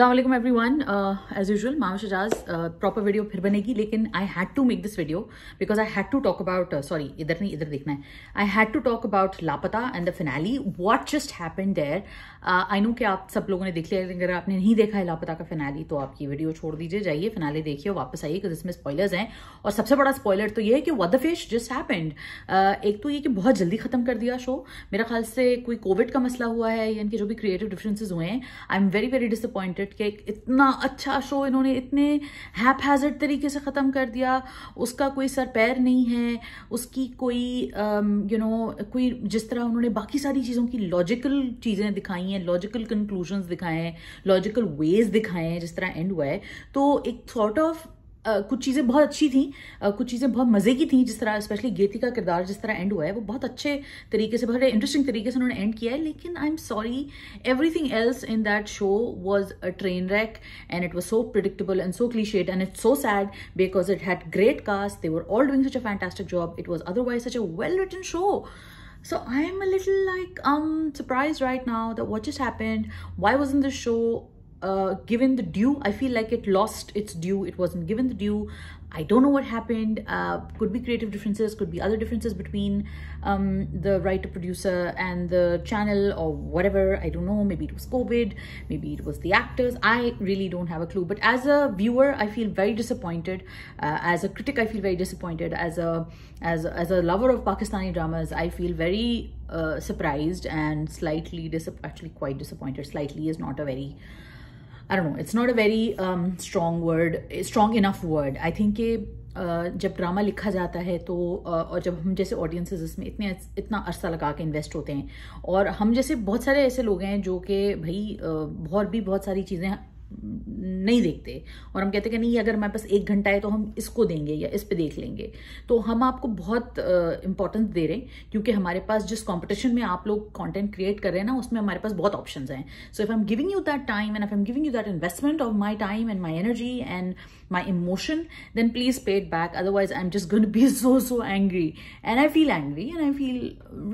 Aslam everyone as usual मामा शजाज proper video फिर बनेगी लेकिन I had to make this video because I had to talk about sorry इधर नहीं इधर देखना है I had to talk about लापता and the finale what just happen there I know कि आप सब लोगों ने देख लिया अगर आपने नहीं देखा है लापता का फिनैली तो आपकी वीडियो छोड़ दीजिए जाइए फिनाली देखिए वापस आइए क्योंकि इसमें स्पॉयलर्स हैं और सबसे बड़ा स्पॉयलर तो ये है कि what the fish just happened एक तो ये कि बहुत जल्दी खत्म कर दिया शो मेरे ख्याल से कोई कोविड का मसला हुआ है या इनके जो भी क्रिएटिव डिफरेंसेज हुए हैं I am very very disappointed expected कि इतना अच्छा शो इन्होंने इतने हैप हैजर्ड तरीके से ख़त्म कर दिया उसका कोई सर पैर नहीं है उसकी कोई यू um, नो कोई जिस तरह उन्होंने बाकी सारी चीज़ों की लॉजिकल चीज़ें दिखाई हैं लॉजिकल कंक्लूजन दिखाए हैं लॉजिकल वेज दिखाए हैं जिस तरह एंड हुआ है तो एक सॉर्ट ऑफ कुछ चीज़ें बहुत अच्छी थी कुछ चीज़ें बहुत मज़े की थी जिस तरह स्पेशली गेती का किरदार जिस तरह एंड हुआ है वो बहुत अच्छे तरीके से बहुत इंटरेस्टिंग तरीके से उन्होंने एंड किया है लेकिन I am sorry everything else in that show was a train wreck and it was so predictable and so cliched and it's so sad because it had great cast they were all doing such a fantastic job it was otherwise such a well written show So am a little like um surprised right now that what just happened. Why wasn't the show uh, given the due. I feel like it lost its due. It wasn't given the due. I don't know what happened. Uh, could be creative differences, could be other differences between um, the writer producer and the channel or whatever. I don't know. Maybe it was COVID. Maybe it was the actors. I really don't have a clue. But as a viewer, I feel very disappointed. Uh, as a critic, I feel very disappointed. As a as as a lover of Pakistani dramas, I feel very uh, surprised and slightly dis actually quite disappointed. Slightly is not a very I don't know it's not a very strong word strong enough word I think ये जब drama लिखा जाता है तो uh, और जब हम जैसे ऑडियंसेस इसमें इतने इतना अरसा लगा के इन्वेस्ट होते हैं और हम जैसे बहुत सारे ऐसे लोग हैं जो कि भाई uh, बहुत भी बहुत सारी चीज़ें नहीं देखते और हम कहते हैं कि नहीं अगर हमारे पास एक घंटा है तो हम इसको देंगे या इस पे देख लेंगे तो हम आपको बहुत इंपॉर्टेंस दे रहे हैं क्योंकि हमारे पास जिस कंपटीशन में आप लोग कंटेंट क्रिएट कर रहे हैं ना उसमें हमारे पास बहुत ऑप्शंस हैं so if I am giving you that time and I am giving you that investment of my time and my energy and my emotion then please pay it back otherwise I am just gonna be so so angry and I feel angry and I feel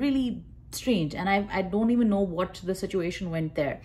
really strange and I I don't even know what the situation went there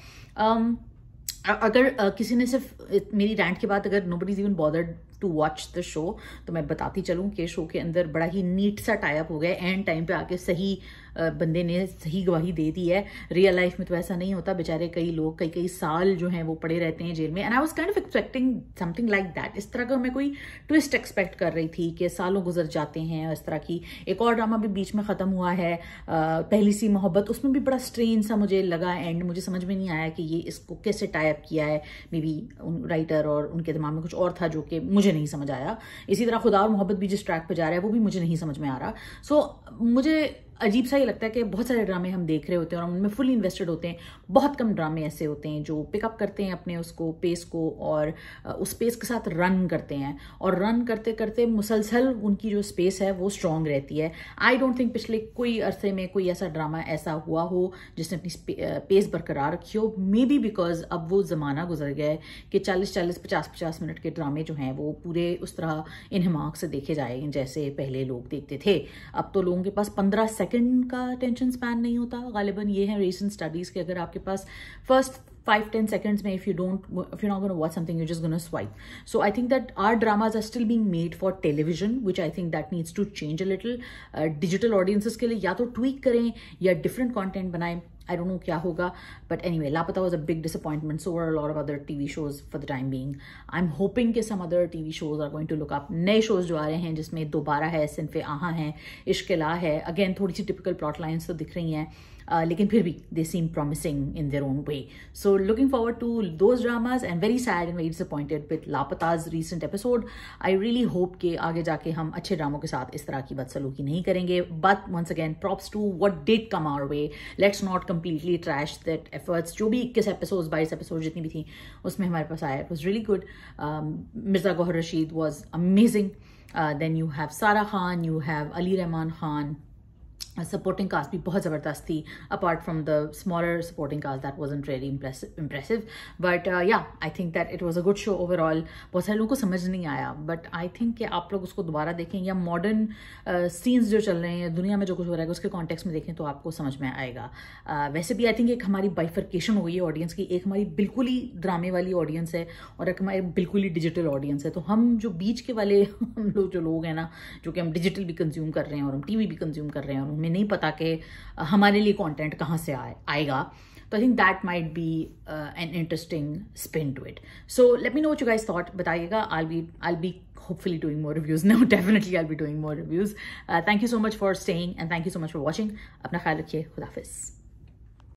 अगर uh, किसी ने सिर्फ मेरी rant के बाद अगर nobody's even bothered to watch the show तो मैं बताती चलूँ कि शो के अंदर बड़ा ही नीट सा टाइप हो गया एंड टाइम पे आके सही बंदे ने सही गवाही दे दी है रियल लाइफ में तो ऐसा नहीं होता बेचारे कई लोग कई कई साल जो हैं वो पड़े रहते हैं जेल में and I was kind of expecting something like that इस तरह का मैं कोई ट्विस्ट एक्सपेक्ट कर रही थी कि सालों गुजर जाते हैं इस तरह की एक और ड्रामा भी बीच में ख़त्म हुआ है पहली सी मोहब्बत उसमें भी बड़ा स्ट्रेन सा मुझे लगा एंड मुझे समझ में नहीं आया कि ये इसको कैसे टाइप किया है मे बी उन राइटर और उनके दिमाग में कुछ और था जो कि मुझे नहीं समझ आया इसी तरह खुदा और मोहब्बत भी जिस ट्रैक पर जा रहा है वो भी मुझे नहीं समझ में आ रहा सो so, मुझे अजीब सा ये लगता है कि बहुत सारे ड्रामे हम देख रहे होते हैं और उनमें फुल इन्वेस्टेड होते हैं बहुत कम ड्रामे ऐसे होते हैं जो पिकअप करते हैं अपने उसको पेस को और उस पेस के साथ रन करते हैं और रन करते करते मुसलसल उनकी जो स्पेस है वो स्ट्रांग रहती है आई डोंट थिंक पिछले कोई अरसे में कोई ऐसा ड्रामा ऐसा हुआ हो जिसने अपनी पेस बरकरार रखी हो मे बी बिकॉज अब वो ज़माना गुजर गया है कि चालीस चालीस पचास पचास मिनट के ड्रामे जो हैं वो पूरे उस तरह इनहमाक से देखे जाए जैसे पहले लोग देखते थे अब तो लोगों के पास पंद्रह सेकंड का टेंशन स्पैन नहीं होता गालिबन ये है रिसेंट स्टडीज के अगर आपके पास फर्स्ट फाइव टेन सेकेंड्स में if you don't if you not gonna what something you just gonna swipe so I think that are dramas are still being made for television which I think that needs to change a little digital audiences के लिए या तो tweak करें या different content बनाएं I don't know kya hoga. But anyway, Lapata was a big disappointment. So were a lot of other TV shows for the time being. I'm hoping that some other TV shows are going to look up. नए shows जो आ रहे हैं जिसमें दोबारा है सिनफे आहा है इश्किला है अगेन थोड़ी सी टिपिकल प्लॉट लाइन्स तो दिख रही हैं Uh, लेकिन फिर भी they seem promising in their own way so looking forward to those dramas and very sad and very disappointed with Laapata's recent episode I really hope के आगे जाके हम अच्छे ड्रामों के साथ इस तरह की बदसलूकी नहीं करेंगे but once again props to what did come our way let's not completely trash that efforts जो भी इक्कीस एपिसोड बाईस एपिसोड जितनी भी थी उसमें हमारे पास आया it was really good Mirza Gohar Rasheed was amazing then you have Sara Khan you have Ali Rehman Khan supporting cast भी बहुत ज़बरदस्त थी apart from the smaller supporting cast that was in impressive impressive but yeah I think that it was a good show overall बहुत सारे लोगों को समझ नहीं आया बट आई थिंक कि आप लोग उसको दोबारा देखें या मॉडर्न सीन्स uh, जो चल रहे हैं दुनिया में जो कुछ हो रहा है उसके कॉन्टेक्स में देखें तो आपको समझ में आएगा uh, वैसे भी आई थिंक एक हमारी बाइफर्केशन हो गई है ऑडियंस की एक हमारी बिल्कुल ही ड्रामे वाली ऑडियंस है और एक हमारी बिल्कुल ही डिजिटल ऑडियंस है तो हम जो बीच के वाले हम लोग जो लोग हैं ना जो कि हम डिजिटल भी कंज्यूम कर रहे हैं और हम वी भी कंज्यूम कर रहे हैं और हमें नहीं पता कि हमारे लिए कॉन्टेंट कहाँ से आए आएगा तो I think that might be an interesting spin to it so let me know you guys thought बताइएगा I'll be I'll be hopefully doing more reviews no definitely I'll be doing more reviews thank you so much for staying and thank you so much for watching अपना ख्याल रखिए खुदाफिज़